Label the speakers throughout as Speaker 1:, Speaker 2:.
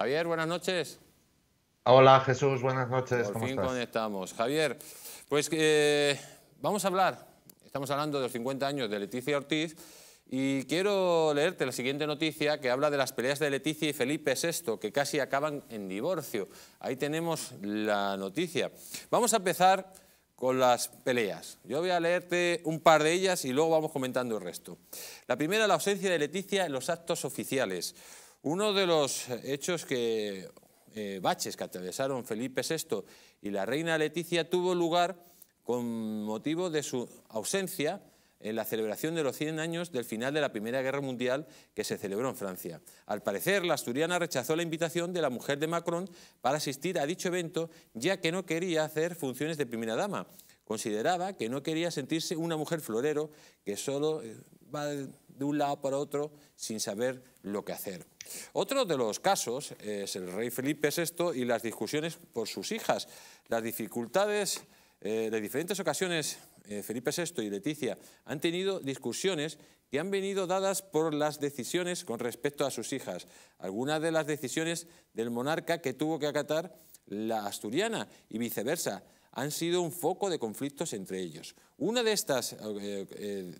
Speaker 1: Javier, buenas noches.
Speaker 2: Hola Jesús, buenas noches. Por ¿Cómo fin
Speaker 1: conectamos. Javier, pues eh, vamos a hablar. Estamos hablando de los 50 años de Leticia Ortiz y quiero leerte la siguiente noticia que habla de las peleas de Leticia y Felipe VI, que casi acaban en divorcio. Ahí tenemos la noticia. Vamos a empezar con las peleas. Yo voy a leerte un par de ellas y luego vamos comentando el resto. La primera, la ausencia de Leticia en los actos oficiales. Uno de los hechos que, eh, baches que atravesaron Felipe VI y la reina Leticia tuvo lugar con motivo de su ausencia en la celebración de los 100 años del final de la Primera Guerra Mundial que se celebró en Francia. Al parecer, la asturiana rechazó la invitación de la mujer de Macron para asistir a dicho evento, ya que no quería hacer funciones de primera dama. Consideraba que no quería sentirse una mujer florero que solo eh, va de un lado para otro sin saber lo que hacer. Otro de los casos es el rey Felipe VI y las discusiones por sus hijas. Las dificultades eh, de diferentes ocasiones eh, Felipe VI y Leticia han tenido discusiones que han venido dadas por las decisiones con respecto a sus hijas. Algunas de las decisiones del monarca que tuvo que acatar la asturiana y viceversa han sido un foco de conflictos entre ellos. Una de estas eh,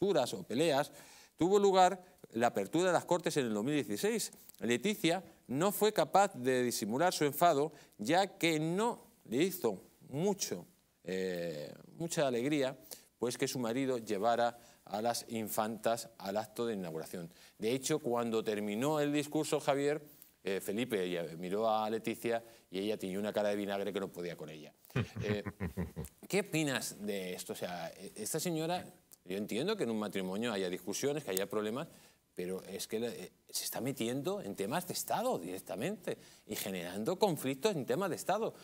Speaker 1: o peleas, tuvo lugar la apertura de las Cortes en el 2016. Leticia no fue capaz de disimular su enfado, ya que no le hizo mucho, eh, mucha alegría, pues que su marido llevara a las infantas al acto de inauguración. De hecho, cuando terminó el discurso, Javier, eh, Felipe ella, miró a Leticia y ella tenía una cara de vinagre que no podía con ella. Eh, ¿Qué opinas de esto? O sea, e-, esta señora yo entiendo que en un matrimonio haya discusiones, que haya problemas, pero es que eh, se está metiendo en temas de Estado directamente y generando conflictos en temas de Estado.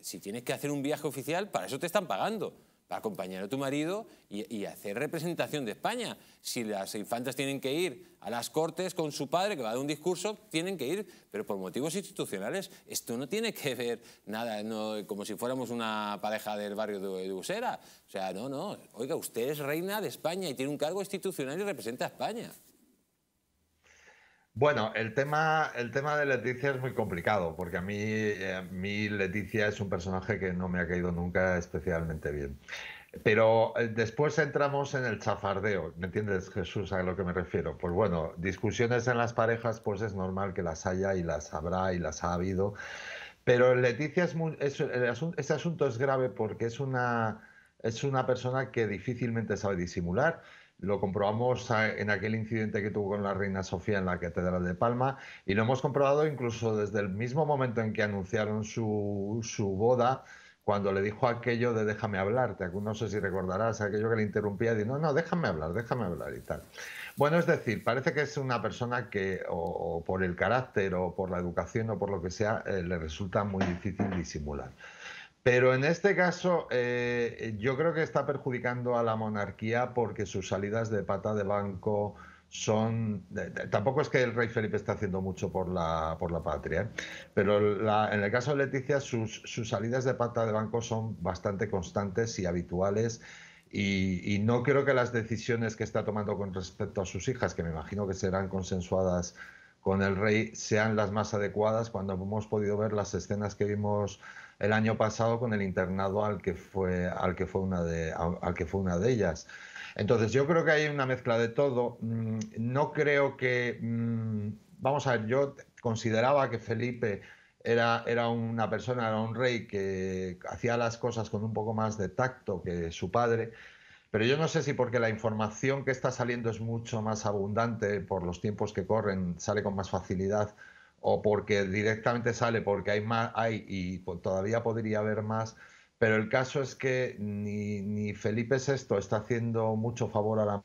Speaker 1: Si tienes que hacer un viaje oficial, para eso te están pagando acompañar a tu marido y, hacer representación de España. Si las infantas tienen que ir a las cortes con su padre, que va a dar un discurso, tienen que ir, pero por motivos institucionales, esto no tiene que ver nada, no, como si fuéramos una pareja del barrio de, de Usera. O sea, no, no, oiga, usted es reina de España y tiene un cargo institucional y representa a España.
Speaker 2: Bueno, el tema, el tema de Leticia es muy complicado, porque a mí, eh, a Leticia es un personaje que no me ha caído nunca especialmente bien. Pero eh, después entramos en el chafardeo, ¿me entiendes, Jesús, a lo que me refiero? Pues bueno, discusiones en las parejas, pues es normal que las haya y las habrá y las ha habido. Pero Leticia es, muy, asunto, ese asunto es grave porque es una, es una persona que difícilmente sabe disimular lo comprobamos ah, en aquel incidente que tuvo con la reina Sofía en la Catedral de Palma y lo hemos comprobado incluso desde el mismo momento en que anunciaron su, boda, cuando le dijo aquello de déjame hablarte, no sé si recordarás, aquello que le interrumpía y no, no, déjame hablar, déjame hablar y tal. Bueno, es decir, parece que es una persona que o, por el carácter o por la educación o por lo que sea, eh, le resulta muy difícil disimular. Pero en este caso, eh, eh, yo creo que está perjudicando a la monarquía porque sus salidas de pata de banco son... tampoco es que el rey Felipe está haciendo mucho por la, por la patria, ¿eh? pero en el caso de Leticia sus, salidas de pata de banco son bastante constantes y habituales. Y, y no creo que las decisiones que está tomando con respecto a sus hijas, que me imagino que serán consensuadas con el rey, sean las más adecuadas cuando hemos podido ver las escenas que vimos el año pasado con el internado al que fue, al que fue, una, de, al que fue una de ellas. Entonces yo creo que hay una mezcla de todo. Mm, no creo que... Mm, vamos a ver, yo consideraba que Felipe era, era una persona, era un rey que hacía las cosas con un poco más de tacto que su padre. Pero yo no sé si porque la información que está saliendo es mucho más abundante por los tiempos que corren, sale con más facilidad o porque directamente sale porque hay más hay y todavía podría haber más pero el caso es que ni, Felipe VI está haciendo mucho favor a la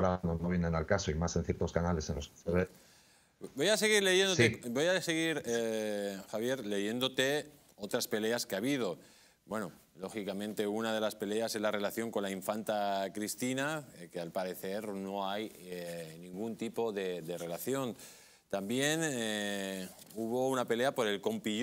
Speaker 2: Ahora no, vienen al caso y más en ciertos canales en los se ve.
Speaker 1: Voy a seguir leyéndote, voy a seguir, eh, Javier, leyéndote otras peleas que ha habido. Bueno, lógicamente una de las peleas es la relación con la infanta Cristina, eh, que al parecer no hay eh, ningún tipo de, relación. También eh, hubo una pelea por el Compi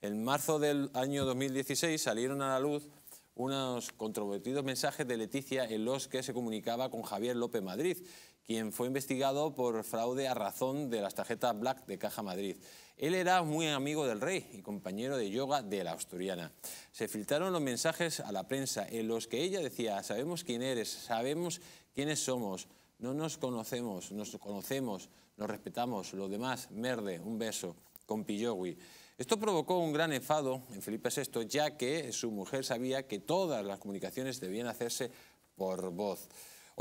Speaker 1: En marzo del año 2016 salieron a la luz unos controvertidos mensajes de Leticia en los que se comunicaba con Javier López Madrid, quien fue investigado por fraude a razón de las tarjetas Black de Caja Madrid. Él era muy amigo del rey y compañero de yoga de la asturiana. Se filtraron los mensajes a la prensa en los que ella decía, sabemos quién eres, sabemos quiénes somos, no nos conocemos, nos conocemos, nos respetamos, lo demás, merde, un beso, con Pillowi. Esto provocó un gran enfado en Felipe VI, ya que su mujer sabía que todas las comunicaciones debían hacerse por voz.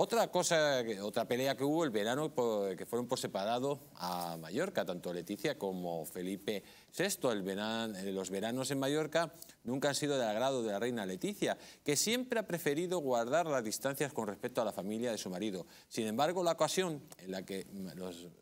Speaker 1: Otra pelea que hubo el verano pues, que fueron por separado a Mallorca, tanto Leticia como Felipe VI. Eh, los veranos en Mallorca nunca han sido del agrado de la reina Leticia, que siempre ha preferido guardar las distancias con respecto a la familia de su marido. Sin embargo, la ocasión en la que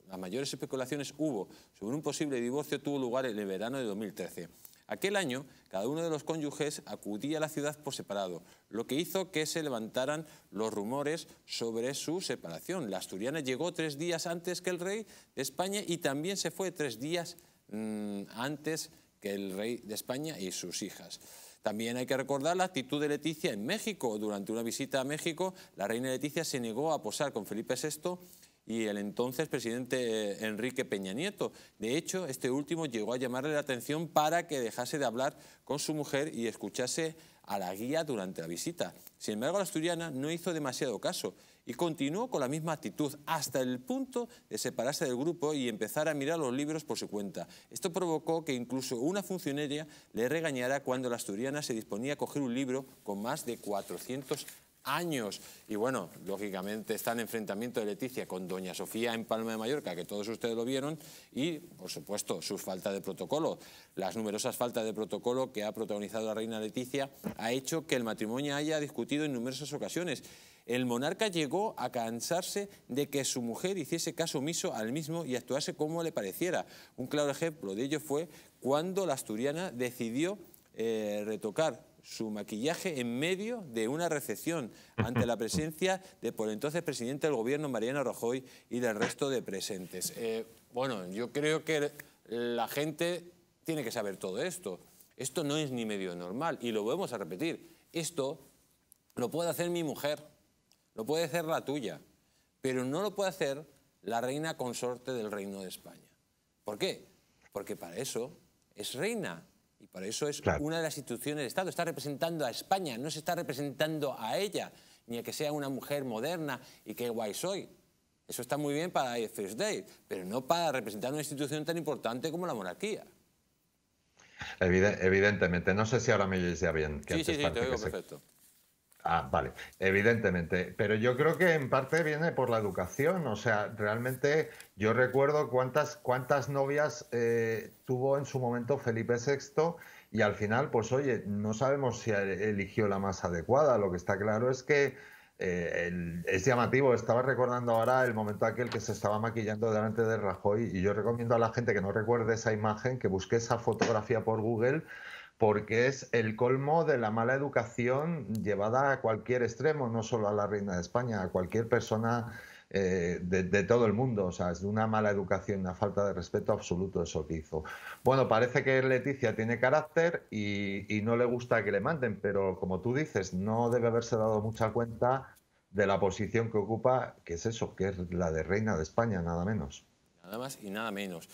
Speaker 1: las mayores especulaciones hubo sobre un posible divorcio tuvo lugar en el verano de 2013. Aquel año, cada uno de los cónyuges acudía a la ciudad por separado, lo que hizo que se levantaran los rumores sobre su separación. La asturiana llegó tres días antes que el rey de España y también se fue tres días mm, antes que el rey de España y sus hijas. También hay que recordar la actitud de Leticia en México. Durante una visita a México, la reina Leticia se negó a posar con Felipe VI y el entonces presidente Enrique Peña Nieto. De hecho, este último llegó a llamarle la atención para que dejase de hablar con su mujer y escuchase a la guía durante la visita. Sin embargo, la asturiana no hizo demasiado caso y continuó con la misma actitud hasta el punto de separarse del grupo y empezar a mirar los libros por su cuenta. Esto provocó que incluso una funcionaria le regañara cuando la asturiana se disponía a coger un libro con más de 400 años. Y bueno, lógicamente está el enfrentamiento de Leticia con Doña Sofía en Palma de Mallorca, que todos ustedes lo vieron, y por supuesto su falta de protocolo. Las numerosas faltas de protocolo que ha protagonizado la reina Leticia ha hecho que el matrimonio haya discutido en numerosas ocasiones el monarca llegó a cansarse de que su mujer hiciese caso omiso al mismo y actuase como le pareciera. Un claro ejemplo de ello fue cuando la asturiana decidió eh, retocar su maquillaje en medio de una recepción ante la presencia de por entonces presidente del gobierno Mariano Rajoy y del resto de presentes. Eh, bueno, yo creo que la gente tiene que saber todo esto. Esto no es ni medio normal y lo vamos a repetir. Esto lo puede hacer mi mujer, lo puede hacer la tuya, pero no lo puede hacer la reina consorte del Reino de España. ¿Por qué? Porque para eso es reina y por eso es una de las instituciones del Estado. Está representando a España, no se está representando a ella, ni a que sea una mujer moderna y que guay soy. Eso está muy bien para First Day, pero no para representar una institución tan importante como la monarquía.
Speaker 2: evidentemente. No sé si ahora me oye bien. sí, sí, sí, te oigo perfecto. Ah, vale, evidentemente. Pero yo creo que en parte viene por la educación. O sea, realmente yo recuerdo cuántas, cuántas novias eh, tuvo en su momento Felipe VI y al final, pues oye, no sabemos si e-, eligió la más adecuada. Lo que está claro es que eh, es llamativo. Estaba recordando ahora el momento aquel que se estaba maquillando delante de Rajoy y yo recomiendo a la gente que no recuerde esa imagen, que busque esa fotografía por Google porque es el colmo de la mala educación llevada a cualquier extremo, no solo a la reina de España, a cualquier persona eh, de, todo el mundo. O sea, es una mala educación, una falta de respeto absoluto eso que hizo. Bueno, parece que Leticia tiene carácter y, y no le gusta que le manden, pero como tú dices, no debe haberse dado mucha cuenta de la posición que ocupa, que es eso, que es la de reina de España, nada menos.
Speaker 1: Nada más y nada menos.